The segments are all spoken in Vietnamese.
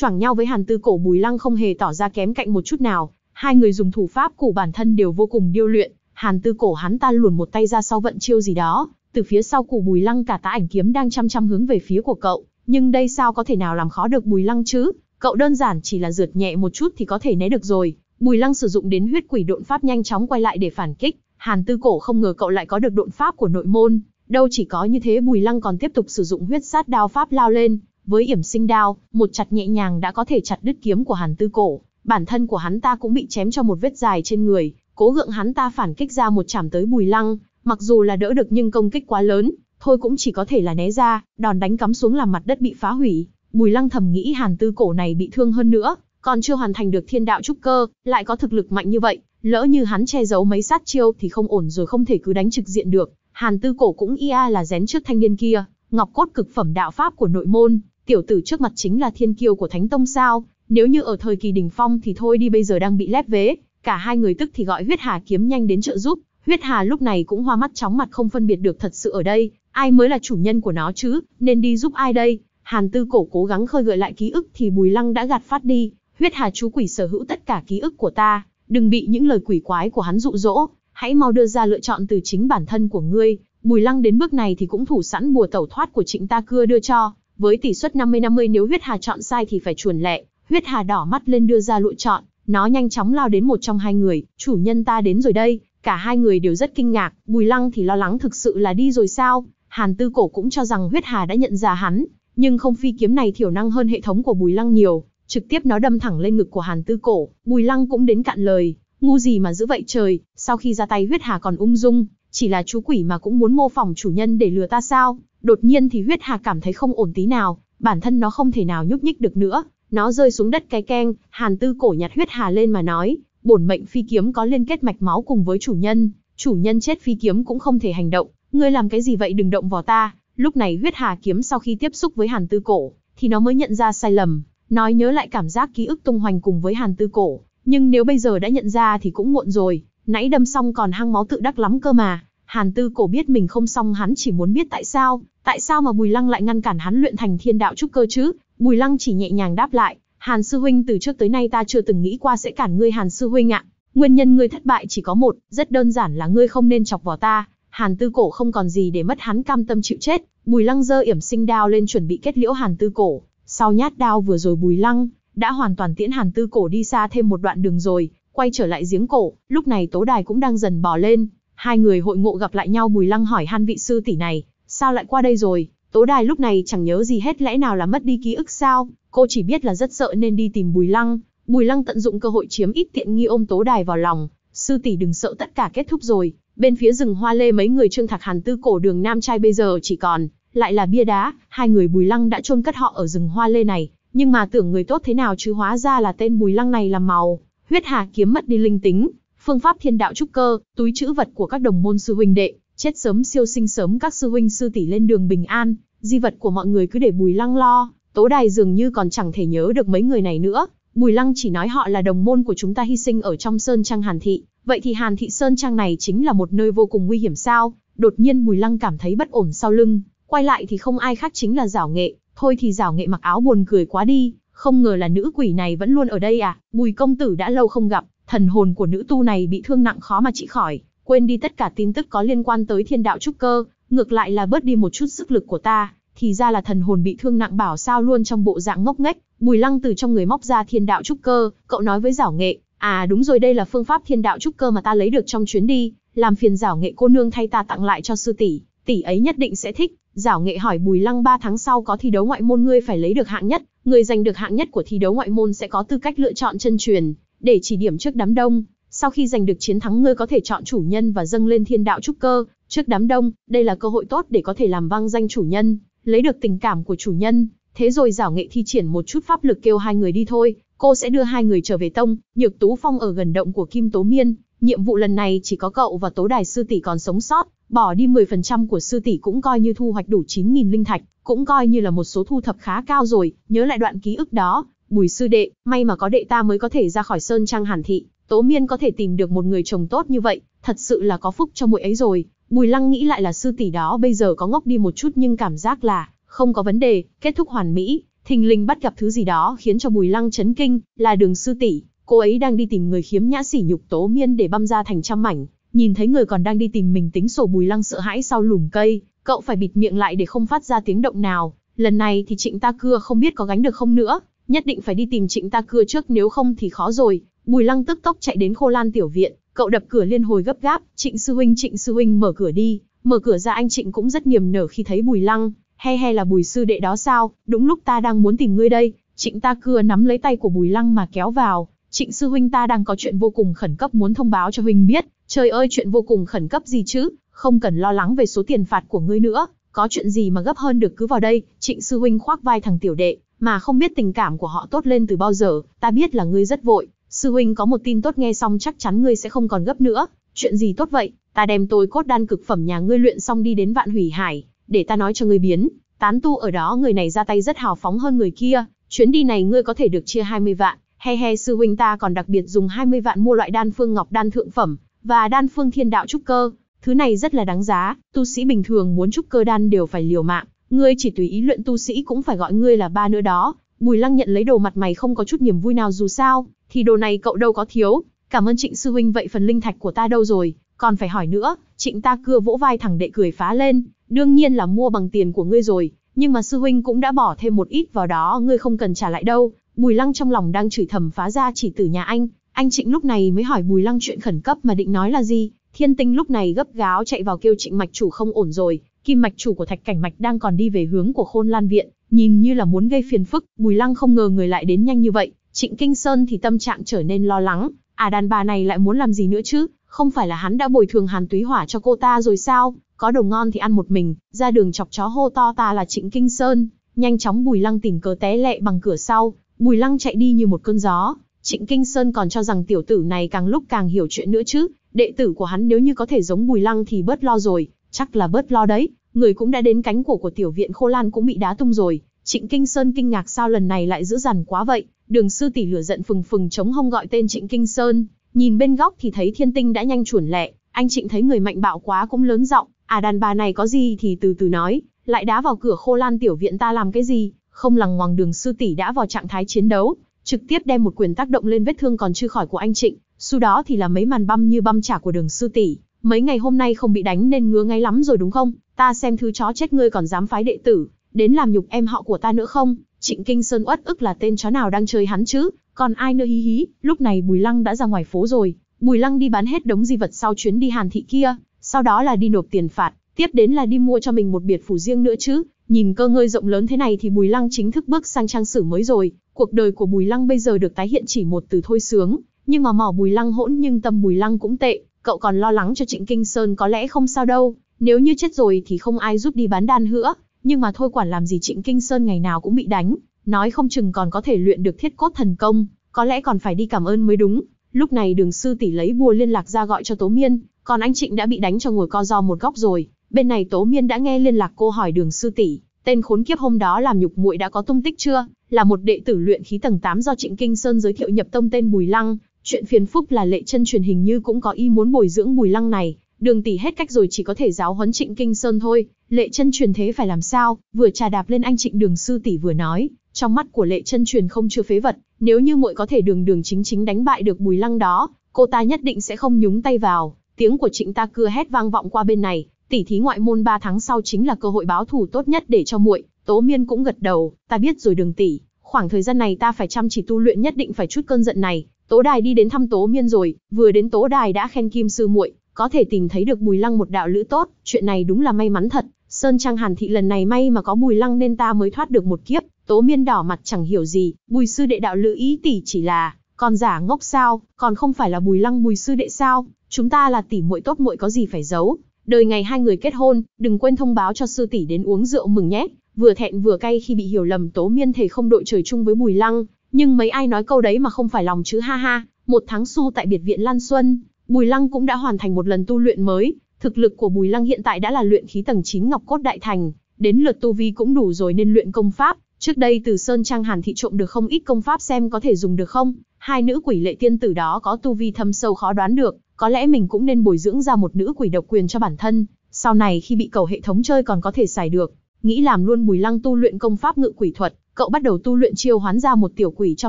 choảng nhau với Hàn Tư Cổ Bùi Lăng không hề tỏ ra kém cạnh một chút nào, hai người dùng thủ pháp của bản thân đều vô cùng điêu luyện, Hàn Tư Cổ hắn ta luồn một tay ra sau vận chiêu gì đó, từ phía sau của Bùi Lăng cả tá ảnh kiếm đang chăm chăm hướng về phía của cậu, nhưng đây sao có thể nào làm khó được Bùi Lăng chứ? Cậu đơn giản chỉ là rượt nhẹ một chút thì có thể né được rồi. Bùi Lăng sử dụng đến huyết quỷ độn pháp nhanh chóng quay lại để phản kích, Hàn Tư Cổ không ngờ cậu lại có được độn pháp của nội môn, đâu chỉ có như thế Bùi Lăng còn tiếp tục sử dụng huyết sát đao pháp lao lên, với yểm sinh đao, một chặt nhẹ nhàng đã có thể chặt đứt kiếm của Hàn Tư Cổ, bản thân của hắn ta cũng bị chém cho một vết dài trên người, cố gượng hắn ta phản kích ra một chảm tới Bùi Lăng, mặc dù là đỡ được nhưng công kích quá lớn, thôi cũng chỉ có thể là né ra, đòn đánh cắm xuống làm mặt đất bị phá hủy. Bùi Lăng thầm nghĩ Hàn Tư Cổ này bị thương hơn nữa, còn chưa hoàn thành được thiên đạo trúc cơ, lại có thực lực mạnh như vậy, lỡ như hắn che giấu mấy sát chiêu thì không ổn rồi không thể cứ đánh trực diện được. Hàn Tư Cổ cũng ia là rén trước thanh niên kia, ngọc cốt cực phẩm đạo pháp của nội môn, tiểu tử trước mặt chính là thiên kiêu của Thánh Tông sao, nếu như ở thời kỳ đỉnh phong thì thôi đi bây giờ đang bị lép vế, cả hai người tức thì gọi huyết hà kiếm nhanh đến trợ giúp, huyết hà lúc này cũng hoa mắt chóng mặt không phân biệt được thật sự ở đây, ai mới là chủ nhân của nó chứ, nên đi giúp ai đây, hàn tư cổ cố gắng khơi gợi lại ký ức thì bùi lăng đã gạt phát đi, huyết hà chú quỷ sở hữu tất cả ký ức của ta, đừng bị những lời quỷ quái của hắn dụ dỗ, hãy mau đưa ra lựa chọn từ chính bản thân của ngươi, bùi lăng đến bước này thì cũng thủ sẵn bùa tẩu thoát của trịnh ta cưa đưa cho, với tỷ suất 50-50 nếu huyết hà chọn sai thì phải chuồn lẹ, huyết hà đỏ mắt lên đưa ra lựa chọn, nó nhanh chóng lao đến một trong hai người, chủ nhân ta đến rồi đây, cả hai người đều rất kinh ngạc, Bùi Lăng thì lo lắng thực sự là đi rồi sao, Hàn Tư Cổ cũng cho rằng huyết hà đã nhận ra hắn, nhưng không phi kiếm này thiểu năng hơn hệ thống của Bùi Lăng nhiều, trực tiếp nó đâm thẳng lên ngực của Hàn Tư Cổ, Bùi Lăng cũng đến cạn lời, ngu gì mà giữ vậy trời, sau khi ra tay huyết hà còn ung dung, chỉ là chú quỷ mà cũng muốn mô phỏng chủ nhân để lừa ta sao? Đột nhiên thì huyết hà cảm thấy không ổn tí nào, bản thân nó không thể nào nhúc nhích được nữa. Nó rơi xuống đất cái keng, hàn tư cổ nhặt huyết hà lên mà nói, bổn mệnh phi kiếm có liên kết mạch máu cùng với chủ nhân, chủ nhân chết phi kiếm cũng không thể hành động, ngươi làm cái gì vậy đừng động vào ta. Lúc này huyết hà kiếm sau khi tiếp xúc với hàn tư cổ, thì nó mới nhận ra sai lầm, nói nhớ lại cảm giác ký ức tung hoành cùng với hàn tư cổ, nhưng nếu bây giờ đã nhận ra thì cũng muộn rồi, nãy đâm xong còn hăng máu tự đắc lắm cơ mà. Hàn Tư Cổ biết mình không xong hắn chỉ muốn biết tại sao, tại sao mà Bùi Lăng lại ngăn cản hắn luyện thành thiên đạo trúc cơ chứ? Bùi Lăng chỉ nhẹ nhàng đáp lại, Hàn Sư Huynh từ trước tới nay ta chưa từng nghĩ qua sẽ cản ngươi Hàn Sư Huynh ạ. Nguyên nhân ngươi thất bại chỉ có một, rất đơn giản là ngươi không nên chọc vào ta. Hàn Tư Cổ không còn gì để mất hắn cam tâm chịu chết, Bùi Lăng giơ yểm sinh đao lên chuẩn bị kết liễu Hàn Tư Cổ. Sau nhát đao vừa rồi Bùi Lăng đã hoàn toàn tiễn Hàn Tư Cổ đi xa thêm một đoạn đường rồi, Quay trở lại giếng cổ, lúc này tố đài cũng đang dần bò lên. Hai người hội ngộ gặp lại nhau Bùi Lăng hỏi han vị sư tỷ này, sao lại qua đây rồi? Tố đài lúc này chẳng nhớ gì hết lẽ nào là mất đi ký ức sao? Cô chỉ biết là rất sợ nên đi tìm Bùi Lăng. Bùi Lăng tận dụng cơ hội chiếm ít tiện nghi ôm tố đài vào lòng. Sư tỷ đừng sợ tất cả kết thúc rồi. Bên phía rừng hoa lê mấy người trương thạc hàn tư cổ đường nam trai bây giờ chỉ còn. Lại là bia đá, hai người Bùi Lăng đã chôn cất họ ở rừng hoa lê này, nhưng mà tưởng người tốt thế nào chứ hóa ra là tên Bùi Lăng này là màu. Huyết Hà kiếm mất đi linh tính, phương pháp thiên đạo trúc cơ, túi chữ vật của các đồng môn sư huynh đệ, chết sớm siêu sinh sớm các sư huynh sư tỷ lên đường bình an, di vật của mọi người cứ để Bùi Lăng lo, Tố Đài dường như còn chẳng thể nhớ được mấy người này nữa, Bùi Lăng chỉ nói họ là đồng môn của chúng ta hy sinh ở trong Sơn Trang Hàn Thị, vậy thì Hàn Thị Sơn Trang này chính là một nơi vô cùng nguy hiểm sao, đột nhiên Bùi Lăng cảm thấy bất ổn sau lưng, quay lại thì không ai khác chính là Giảo Nghệ, thôi thì Giảo Nghệ mặc áo buồn cười quá đi, không ngờ là nữ quỷ này vẫn luôn ở đây à, bùi công tử đã lâu không gặp, thần hồn của nữ tu này bị thương nặng khó mà trị khỏi, quên đi tất cả tin tức có liên quan tới thiên đạo trúc cơ, ngược lại là bớt đi một chút sức lực của ta, thì ra là thần hồn bị thương nặng bảo sao luôn trong bộ dạng ngốc nghếch, bùi lăng từ trong người móc ra thiên đạo trúc cơ, cậu nói với giảo nghệ, à đúng rồi đây là phương pháp thiên đạo trúc cơ mà ta lấy được trong chuyến đi, làm phiền giảo nghệ cô nương thay ta tặng lại cho sư tỷ tỷ ấy nhất định sẽ thích. Giảo nghệ hỏi Bùi Lăng 3 tháng sau có thi đấu ngoại môn ngươi phải lấy được hạng nhất, người giành được hạng nhất của thi đấu ngoại môn sẽ có tư cách lựa chọn chân truyền, để chỉ điểm trước đám đông. Sau khi giành được chiến thắng ngươi có thể chọn chủ nhân và dâng lên thiên đạo trúc cơ, trước đám đông, đây là cơ hội tốt để có thể làm vang danh chủ nhân, lấy được tình cảm của chủ nhân. Thế rồi giảo nghệ thi triển một chút pháp lực kêu hai người đi thôi, cô sẽ đưa hai người trở về tông, nhược tú phong ở gần động của Kim Tố Miên, Nhiệm vụ lần này chỉ có cậu và tố đài sư tỷ còn sống sót, bỏ đi 10% của sư tỷ cũng coi như thu hoạch đủ 9.000 linh thạch, cũng coi như là một số thu thập khá cao rồi, nhớ lại đoạn ký ức đó. Bùi sư đệ, may mà có đệ ta mới có thể ra khỏi sơn trang hàn thị, tố miên có thể tìm được một người chồng tốt như vậy, thật sự là có phúc cho muội ấy rồi. Bùi lăng nghĩ lại là sư tỷ đó bây giờ có ngốc đi một chút nhưng cảm giác là không có vấn đề, kết thúc hoàn mỹ, thình lình bắt gặp thứ gì đó khiến cho bùi lăng chấn kinh, là đường sư tỷ. Cô ấy đang đi tìm người khiếm nhã sỉ nhục Tố Miên để băm ra thành trăm mảnh, nhìn thấy người còn đang đi tìm mình tính sổ Bùi Lăng sợ hãi sau lùm cây, cậu phải bịt miệng lại để không phát ra tiếng động nào, lần này thì Trịnh Ta Cưa không biết có gánh được không nữa, nhất định phải đi tìm Trịnh Ta Cưa trước nếu không thì khó rồi. Bùi Lăng tức tốc chạy đến Khô Lan tiểu viện, cậu đập cửa liên hồi gấp gáp, "Trịnh sư huynh, Trịnh sư huynh mở cửa đi." Mở cửa ra anh Trịnh cũng rất niềm nở khi thấy Bùi Lăng, "He he là Bùi sư đệ đó sao, đúng lúc ta đang muốn tìm ngươi đây." Trịnh Ta Cưa nắm lấy tay của Bùi Lăng mà kéo vào, Trịnh sư huynh ta đang có chuyện vô cùng khẩn cấp muốn thông báo cho huynh biết, trời ơi chuyện vô cùng khẩn cấp gì chứ, không cần lo lắng về số tiền phạt của ngươi nữa, có chuyện gì mà gấp hơn được cứ vào đây, trịnh sư huynh khoác vai thằng tiểu đệ, mà không biết tình cảm của họ tốt lên từ bao giờ, ta biết là ngươi rất vội, sư huynh có một tin tốt nghe xong chắc chắn ngươi sẽ không còn gấp nữa, chuyện gì tốt vậy, ta đem tôi cốt đan cực phẩm nhà ngươi luyện xong đi đến vạn hủy hải, để ta nói cho ngươi biến, tán tu ở đó người này ra tay rất hào phóng hơn người kia, chuyến đi này ngươi có thể được chia 20 vạn, He he sư huynh ta còn đặc biệt dùng 20 vạn mua loại đan phương ngọc đan thượng phẩm, và đan phương thiên đạo trúc cơ. Thứ này rất là đáng giá, tu sĩ bình thường muốn trúc cơ đan đều phải liều mạng, ngươi chỉ tùy ý luyện tu sĩ cũng phải gọi ngươi là ba nữa đó. Bùi Lăng nhận lấy đồ mặt mày không có chút niềm vui nào dù sao, thì đồ này cậu đâu có thiếu, cảm ơn Trịnh sư huynh vậy phần linh thạch của ta đâu rồi, còn phải hỏi nữa, Trịnh ta cưa vỗ vai thẳng đệ cười phá lên, đương nhiên là mua bằng tiền của ngươi rồi, nhưng mà sư huynh cũng đã bỏ thêm một ít vào đó, ngươi không cần trả lại đâu, Bùi Lăng trong lòng đang chửi thầm phá ra chỉ tử nhà anh, anh Trịnh lúc này mới hỏi Bùi Lăng chuyện khẩn cấp mà định nói là gì, Thiên Tinh lúc này gấp gáo chạy vào kêu Trịnh mạch chủ không ổn rồi, kim mạch chủ của Thạch Cảnh mạch đang còn đi về hướng của Khôn Lan viện, nhìn như là muốn gây phiền phức, Bùi Lăng không ngờ người lại đến nhanh như vậy, Trịnh Kinh Sơn thì tâm trạng trở nên lo lắng, à đàn bà này lại muốn làm gì nữa chứ, không phải là hắn đã bồi thường Hàn Túy Hỏa cho cô ta rồi sao, có đồ ngon thì ăn một mình, ra đường chọc chó hô to ta là Trịnh Kinh Sơn, nhanh chóng Bùi Lăng tìm cớ té lệ bằng cửa sau, Bùi Lăng chạy đi như một cơn gió, Trịnh Kinh Sơn còn cho rằng tiểu tử này càng lúc càng hiểu chuyện nữa chứ, đệ tử của hắn nếu như có thể giống Bùi Lăng thì bớt lo rồi, chắc là bớt lo đấy, người cũng đã đến cánh cổ của tiểu viện Khô Lan cũng bị đá tung rồi, Trịnh Kinh Sơn kinh ngạc sao lần này lại dữ dằn quá vậy, đường sư tỷ lửa giận phừng phừng chống hông gọi tên Trịnh Kinh Sơn, nhìn bên góc thì thấy thiên tinh đã nhanh chuẩn lẹ, anh Trịnh thấy người mạnh bạo quá cũng lớn giọng, à đàn bà này có gì thì từ từ nói, lại đá vào cửa Khô Lan tiểu viện ta làm cái gì, không lằng ngoằng đường sư tỷ đã vào trạng thái chiến đấu, trực tiếp đem một quyền tác động lên vết thương còn chưa khỏi của anh Trịnh, sau đó thì là mấy màn băm như băm trả của đường sư tỷ. Mấy ngày hôm nay không bị đánh nên ngứa ngay lắm rồi đúng không? Ta xem thứ chó chết ngươi còn dám phái đệ tử, đến làm nhục em họ của ta nữa không? Trịnh Kinh Sơn uất ức là tên chó nào đang chơi hắn chứ, còn ai nữa hí hí, lúc này Bùi Lăng đã ra ngoài phố rồi, Bùi Lăng đi bán hết đống di vật sau chuyến đi Hàn thị kia, sau đó là đi nộp tiền phạt, tiếp đến là đi mua cho mình một biệt phủ riêng nữa chứ, Nhìn cơ ngơi rộng lớn thế này thì Bùi Lăng chính thức bước sang trang sử mới rồi, cuộc đời của Bùi Lăng bây giờ được tái hiện chỉ một từ thôi sướng, nhưng mà mỏ Bùi Lăng hỗn nhưng tâm Bùi Lăng cũng tệ, cậu còn lo lắng cho Trịnh Kinh Sơn có lẽ không sao đâu, nếu như chết rồi thì không ai giúp đi bán đan nữa. nhưng mà thôi quản làm gì Trịnh Kinh Sơn ngày nào cũng bị đánh, nói không chừng còn có thể luyện được thiết cốt thần công, có lẽ còn phải đi cảm ơn mới đúng. Lúc này đường sư tỷ lấy bùa liên lạc ra gọi cho Tố Miên, còn anh Trịnh đã bị đánh cho ngồi co do một góc rồi, bên này Tố Miên đã nghe liên lạc cô hỏi Đường sư tỷ, tên khốn kiếp hôm đó làm nhục muội đã có tung tích chưa? Là một đệ tử luyện khí tầng 8 do Trịnh Kinh Sơn giới thiệu nhập tông tên Bùi Lăng, chuyện phiền phúc là lệ chân truyền hình như cũng có ý muốn bồi dưỡng Bùi Lăng này, Đường tỷ hết cách rồi chỉ có thể giáo huấn Trịnh Kinh Sơn thôi, lệ chân truyền thế phải làm sao? Vừa trà đạp lên anh Trịnh Đường sư tỷ vừa nói, trong mắt của lệ chân truyền không chưa phế vật, nếu như muội có thể đường đường chính chính đánh bại được Bùi Lăng đó, cô ta nhất định sẽ không nhúng tay vào. Tiếng của Trịnh Ta Cưa hét vang vọng qua bên này, Tỷ thí ngoại môn 3 tháng sau chính là cơ hội báo thù tốt nhất để cho muội, Tố Miên cũng gật đầu, ta biết rồi Đường tỷ, khoảng thời gian này ta phải chăm chỉ tu luyện nhất định phải chút cơn giận này. Tố Đài đi đến thăm Tố Miên rồi, vừa đến Tố Đài đã khen Kim sư muội, có thể tìm thấy được Bùi Lăng một đạo lữ tốt, chuyện này đúng là may mắn thật. Sơn Trang Hàn thị lần này may mà có Bùi Lăng nên ta mới thoát được một kiếp. Tố Miên đỏ mặt chẳng hiểu gì, Bùi sư đệ đạo lữ ý tỷ chỉ là, còn giả ngốc sao, còn không phải là Bùi Lăng Bùi sư đệ sao? Chúng ta là tỷ muội tốt muội có gì phải giấu, Đời ngày hai người kết hôn, đừng quên thông báo cho sư tỷ đến uống rượu mừng nhé. Vừa thẹn vừa cay khi bị hiểu lầm Tố Miên thầy không đội trời chung với Bùi Lăng, nhưng mấy ai nói câu đấy mà không phải lòng chứ ha ha. Một tháng su tại biệt viện Lan Xuân, Bùi Lăng cũng đã hoàn thành một lần tu luyện mới, thực lực của Bùi Lăng hiện tại đã là luyện khí tầng 9 Ngọc cốt đại thành, đến lượt tu vi cũng đủ rồi nên luyện công pháp, trước đây từ sơn trang Hàn thị trộm được không ít công pháp xem có thể dùng được không. Hai nữ quỷ lệ tiên tử đó có tu vi thâm sâu khó đoán được, có lẽ mình cũng nên bồi dưỡng ra một nữ quỷ độc quyền cho bản thân, sau này khi bị cầu hệ thống chơi còn có thể xài được. Nghĩ làm luôn Bùi Lăng tu luyện công pháp ngự quỷ thuật, cậu bắt đầu tu luyện chiêu hoán ra một tiểu quỷ cho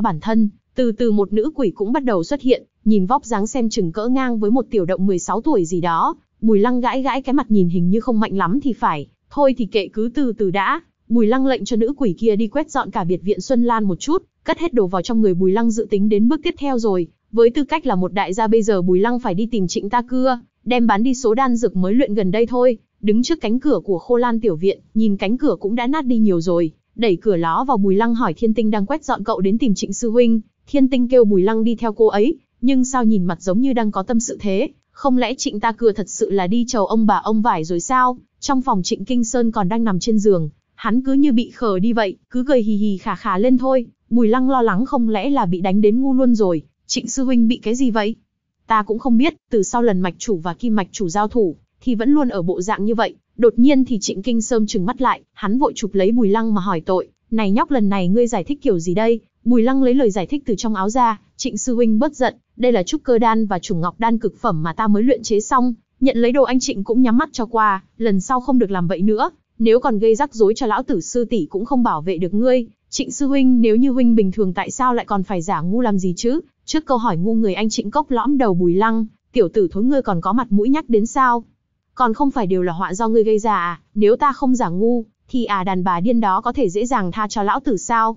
bản thân, từ từ một nữ quỷ cũng bắt đầu xuất hiện, nhìn vóc dáng xem chừng cỡ ngang với một tiểu động 16 tuổi gì đó, Bùi Lăng gãi gãi cái mặt nhìn hình như không mạnh lắm thì phải, thôi thì kệ cứ từ từ đã. Bùi Lăng lệnh cho nữ quỷ kia đi quét dọn cả biệt viện Xuân Lan một chút, cất hết đồ vào trong người Bùi Lăng dự tính đến bước tiếp theo rồi, với tư cách là một đại gia bây giờ Bùi Lăng phải đi tìm Trịnh Ta Cưa, đem bán đi số đan dược mới luyện gần đây thôi, đứng trước cánh cửa của Khô Lan tiểu viện, nhìn cánh cửa cũng đã nát đi nhiều rồi, đẩy cửa ló vào Bùi Lăng hỏi Thiên Tinh đang quét dọn cậu đến tìm Trịnh sư huynh, Thiên Tinh kêu Bùi Lăng đi theo cô ấy, nhưng sao nhìn mặt giống như đang có tâm sự thế, không lẽ Trịnh Ta Cưa thật sự là đi chầu ông bà ông vải rồi sao? Trong phòng Trịnh Kinh Sơn còn đang nằm trên giường, hắn cứ như bị khờ đi vậy, cứ cười hì hì khà khà lên thôi, Bùi Lăng lo lắng không lẽ là bị đánh đến ngu luôn rồi, Trịnh sư huynh bị cái gì vậy? Ta cũng không biết, từ sau lần mạch chủ và kim mạch chủ giao thủ, thì vẫn luôn ở bộ dạng như vậy. Đột nhiên thì Trịnh Kinh Sơm trừng mắt lại, hắn vội chụp lấy Bùi Lăng mà hỏi tội, "Này nhóc lần này ngươi giải thích kiểu gì đây?" Bùi Lăng lấy lời giải thích từ trong áo ra, "Trịnh sư huynh bớt giận, đây là trúc cơ đan và trùng ngọc đan cực phẩm mà ta mới luyện chế xong, nhận lấy đồ anh Trịnh cũng nhắm mắt cho qua, lần sau không được làm vậy nữa, nếu còn gây rắc rối cho lão tử sư tỷ cũng không bảo vệ được ngươi, Trịnh sư huynh nếu như huynh bình thường tại sao lại còn phải giả ngu làm gì chứ? Trước câu hỏi ngu người anh trịnh cốc lõm đầu bùi lăng, tiểu tử thối ngươi còn có mặt mũi nhắc đến sao? Còn không phải đều là họa do ngươi gây ra à, nếu ta không giả ngu, thì à đàn bà điên đó có thể dễ dàng tha cho lão tử sao?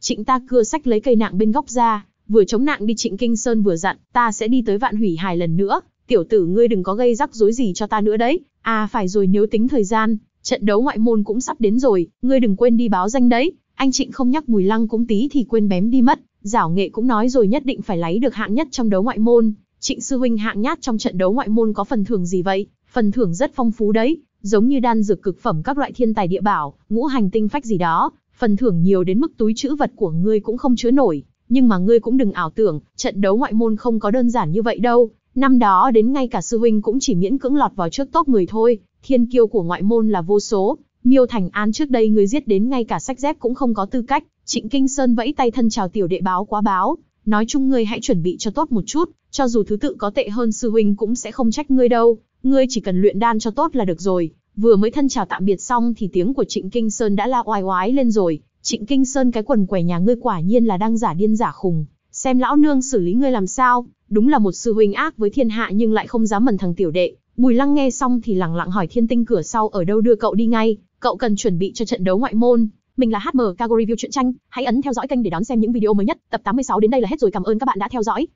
Trịnh ta cưa sách lấy cây nạng bên góc ra, vừa chống nạng đi trịnh kinh sơn vừa dặn, ta sẽ đi tới vạn hủy hài lần nữa, tiểu tử ngươi đừng có gây rắc rối gì cho ta nữa đấy, à phải rồi nếu tính thời gian, trận đấu ngoại môn cũng sắp đến rồi, ngươi đừng quên đi báo danh đấy, anh Trịnh không nhắc mùi Lăng cũng tí thì quên bém đi mất, giảo nghệ cũng nói rồi nhất định phải lấy được hạng nhất trong đấu ngoại môn. Trịnh sư huynh hạng nhát trong trận đấu ngoại môn có phần thưởng gì vậy? Phần thưởng rất phong phú đấy, giống như đan dược cực phẩm các loại thiên tài địa bảo, ngũ hành tinh phách gì đó, phần thưởng nhiều đến mức túi chữ vật của ngươi cũng không chứa nổi. Nhưng mà ngươi cũng đừng ảo tưởng, trận đấu ngoại môn không có đơn giản như vậy đâu. Năm đó đến ngay cả sư huynh cũng chỉ miễn cưỡng lọt vào trước top người thôi, thiên kiêu của ngoại môn là vô số, Miêu Thành An trước đây người giết đến ngay cả sách dép cũng không có tư cách, Trịnh Kinh Sơn vẫy tay thân chào tiểu đệ báo quá báo, nói chung ngươi hãy chuẩn bị cho tốt một chút, cho dù thứ tự có tệ hơn sư huynh cũng sẽ không trách ngươi đâu, ngươi chỉ cần luyện đan cho tốt là được rồi. Vừa mới thân chào tạm biệt xong thì tiếng của Trịnh Kinh Sơn đã la oai oái lên rồi, Trịnh Kinh Sơn cái quần quẻ nhà ngươi quả nhiên là đang giả điên giả khùng, xem lão nương xử lý ngươi làm sao, đúng là một sư huynh ác với thiên hạ nhưng lại không dám mần thằng tiểu đệ. Bùi Lăng nghe xong thì lặng lặng hỏi Thiên Tinh cửa sau ở đâu đưa cậu đi ngay, Cậu cần chuẩn bị cho trận đấu ngoại môn. Mình là HM Cago Review truyện tranh, hãy ấn theo dõi kênh để đón xem những video mới nhất. Tập 86 đến đây là hết rồi, cảm ơn các bạn đã theo dõi.